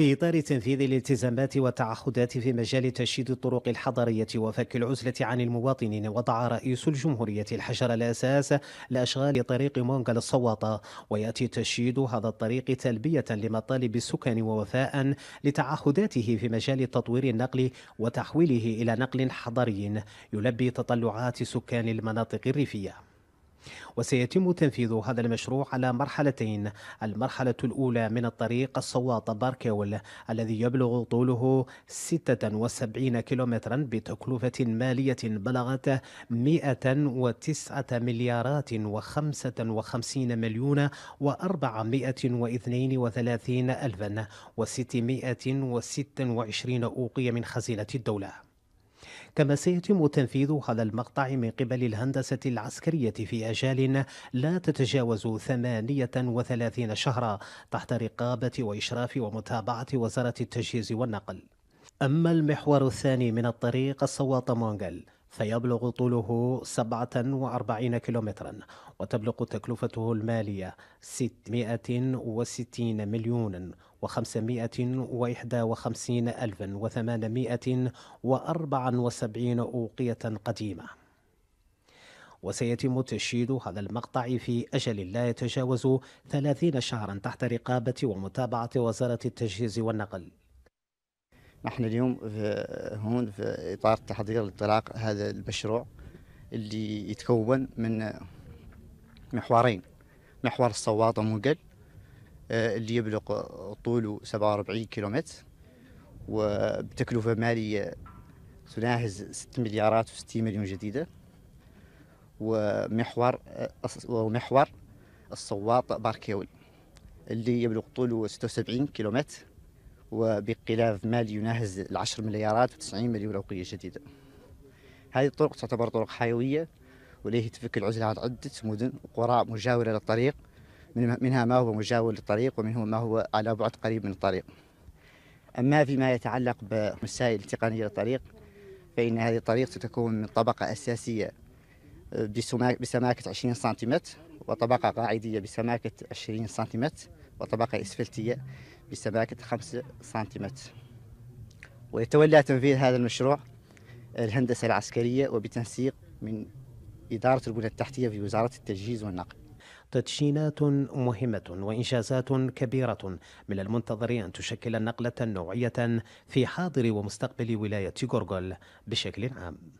في إطار تنفيذ الالتزامات والتعهدات في مجال تشييد الطرق الحضرية وفك العزلة عن المواطنين وضع رئيس الجمهورية الحجر الأساس لأشغال طريق مونغل الصواطة ويأتي تشييد هذا الطريق تلبية لمطالب السكان ووفاء لتعهداته في مجال تطوير النقل وتحويله إلى نقل حضري يلبي تطلعات سكان المناطق الريفية وسيتم تنفيذ هذا المشروع على مرحلتين المرحلة الأولى من الطريق الصواط باركول الذي يبلغ طوله 76 كيلومترا بتكلفة مالية بلغت 109 مليارات و55 مليون و432 ألفا و626 أوقية من خزينة الدولة كما سيتم تنفيذ هذا المقطع من قبل الهندسة العسكرية في أجال لا تتجاوز 38 شهرا تحت رقابة وإشراف ومتابعة وزارة التجهيز والنقل أما المحور الثاني من الطريق الصواط مونغل فيبلغ طوله 47 كيلومترا وتبلغ تكلفته المالية 660 مليون وخمسمائة وإحدى وخمسين ألفا وثمانمائة وأربعا وسبعين أوقية قديمة وسيتم تشييد هذا المقطع في أجل لا يتجاوز 30 شهرا تحت رقابة ومتابعة وزارة التجهيز والنقل نحن اليوم في هون في إطار تحضير الطلاق هذا المشروع اللي يتكون من محورين محور الصواطة موجل آه، اللي يبلغ طوله 47 كيلومتر وبتكلفة مالية تناهز 6 مليارات و60 مليون جديدة ومحور آه، ومحور الصواط باركيول اللي يبلغ طوله 76 كيلومتر وبقلاف مالي يناهز 10 مليارات و90 مليون أوقية جديدة هذه الطرق تعتبر طرق حيوية وليه تفك العزلة عن عدة مدن وقرى مجاورة للطريق منها ما هو مجاور للطريق ومنه ما هو على بعد قريب من الطريق أما فيما يتعلق بمسائل التقنية للطريق فإن هذه الطريق ستكون من طبقة أساسية آه، بسماكة 20 سنتيمتر وطبقة قاعدية بسماكة 20 سنتيمتر وطبقة أسفلتية بسماكة 5 سنتيمتر ويتولى تنفيذ هذا المشروع الهندسة العسكرية وبتنسيق من إدارة البنى التحتية في وزارة التجهيز والنقل تدشينات مهمة وإنجازات كبيرة من المنتظر أن تشكل نقلة نوعية في حاضر ومستقبل ولاية غورغول بشكل عام